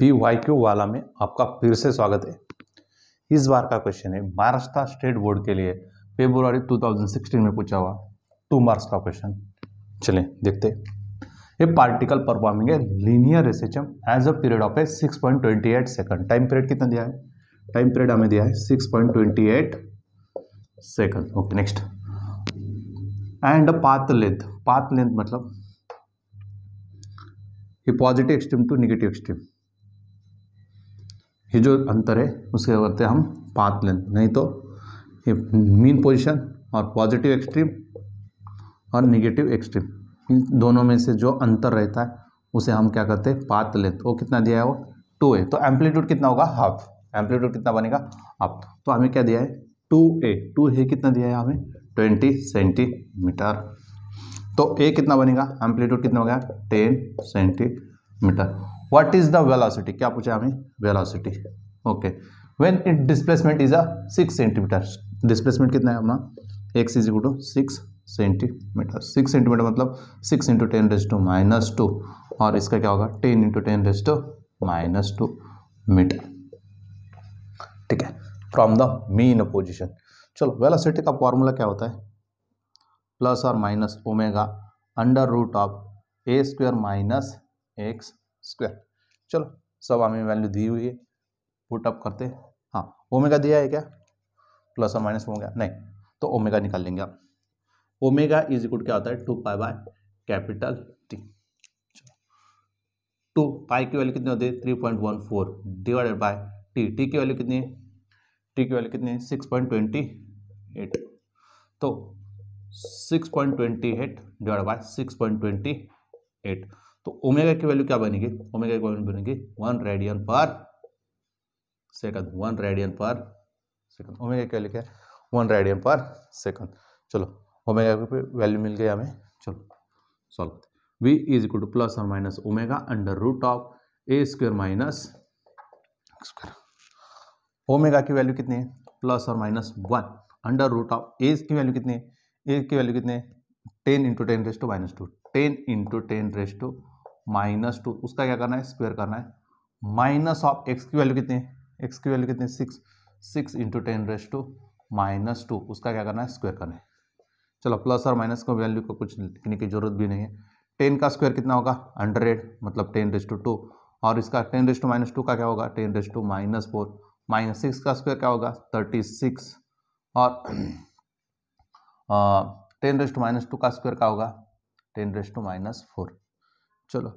P Y Q वाला में आपका फिर से स्वागत है इस बार का क्वेश्चन है महाराष्ट्र स्टेट बोर्ड के लिए फेब्रुवरी 2016 में पूछा हुआ टू मार्क्स का क्वेश्चन चलें देखते ये पार्टिकल परफॉर्मिंग है लीनियर रेसिचम as a period of a 6.28 second time period कितना दिया है टाइम पीरियड हमें दिया है 6.28 second okay next and path length path length मतलब ये positive extreme to negative extreme ये जो अंतर है उसके करते हैं हम पाथ लेंथ नहीं तो ये मीन पोजिशन और पॉजिटिव एक्सट्रीम और निगेटिव एक्सट्रीम इन दोनों में से जो अंतर रहता है उसे हम क्या करते हैं पाथ लेंथ वो कितना दिया है वो टू ए तो एम्पलीट्यूड कितना होगा हाफ एम्पलीट्यूड कितना बनेगा हाफ तो हमें क्या दिया है टू ए टू ए कितना दिया है हमें ट्वेंटी सेंटीमीटर तो ए कितना बनेगा एम्पलीट्यूड कितना हो गया ten centimetre what is the velocity क्या पूछा हमें velocity okay when it displacement is a six centimetre displacement कितना है अपना x is equal to six centimetre six centimetre मतलब six into ten raised to minus two और इसका क्या होगा ten into ten raised to minus two metre ठीक है फ्रॉम द मीन पोजिशन चलो वेलासिटी का फॉर्मूला क्या होता है प्लस और minus omega under root of a square minus x square चलो सब हमें वैल्यू दी हुई है पुट अप करते हाँ ओमेगा दिया है क्या प्लस और माइनस हो गया नहीं तो ओमेगा निकाल लेंगे आप ओमेगा इज इक्वल क्या होता है two pi by capital T two pi की वैल्यू कितनी होती है three point one four divided by T T की वैल्यू कितनी है टी की वैल्यू कितनी है सिक्स पॉइंट ट्वेंटी एट तो six point twenty eight divide by six point twenty eight तो ओमेगा की वैल्यू क्या बनेगी ओमेगा की वैल्यू बनेगी one radian per second one radian per second omega की वैल्यू क्या है वन रेडियन पर सेकंड चलो ओमेगा की वैल्यू मिल गई हमें चलो solve v is equal to plus और minus omega under root of a square minus square omega की वैल्यू कितनी है प्लस और minus one under root of a की वैल्यू कितनी है ए की वैल्यू कितनी है ten into ten raised to minus two ten into ten raise to minus two उसका क्या करना है स्क्वेयर करना है माइनस ऑफ एक्स की वैल्यू कितनी है एक्स की वैल्यू कितनी six six into ten raise to minus two उसका क्या करना है स्क्वेयर करना है चलो प्लस और माइनस को वैल्यू को कुछ लिखने की जरूरत भी नहीं है टेन का स्क्वेयर कितना होगा हंड्रेड मतलब टेन रेस टू टू और इसका ten raise to minus two का क्या होगा ten raise to minus four minus six का स्क्वेयर क्या होगा थर्टी सिक्स और uh, ten raise to minus two का स्क्वेयर क्या होगा ten raise to minus four चलो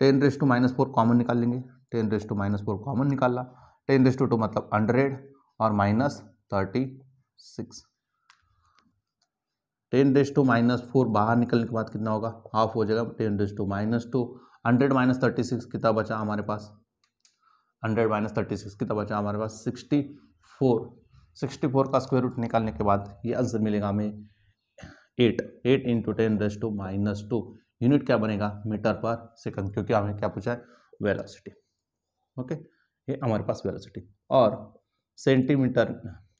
ten raise to minus four common निकाल लेंगे ten raise to minus four common निकाला टेन रेस टू टू मतलब हंड्रेड और minus thirty six ten raise to minus four बाहर निकलने के बाद कितना होगा हाफ हो जाएगा ten raise to minus two hundred minus thirty six कितना बचा हमारे पास हंड्रेड माइनस थर्टी सिक्स कितना बचा हमारे पास सिक्सटी फोर सिक्सटी फोर का स्क्वायर रूट निकालने के बाद ये आंसर मिलेगा हमें eight eight into ten raise to minus two unit क्या बनेगा मीटर पर सेकंड क्योंकि हमें क्या पूछा है वेलोसिटी ओके ये हमारे पास वेलोसिटी और centimetre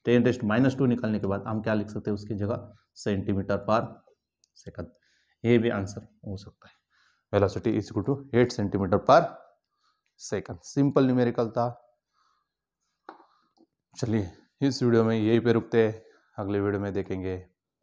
ten raised minus two निकालने के बाद हम क्या लिख सकते हैं उसकी जगह सेंटीमीटर पर सेकंड ये भी आंसर हो सकता है velocity is equal to eight centimetre per second simple numerical था चलिए इस वीडियो में यही पे रुकते हैं अगले वीडियो में देखेंगे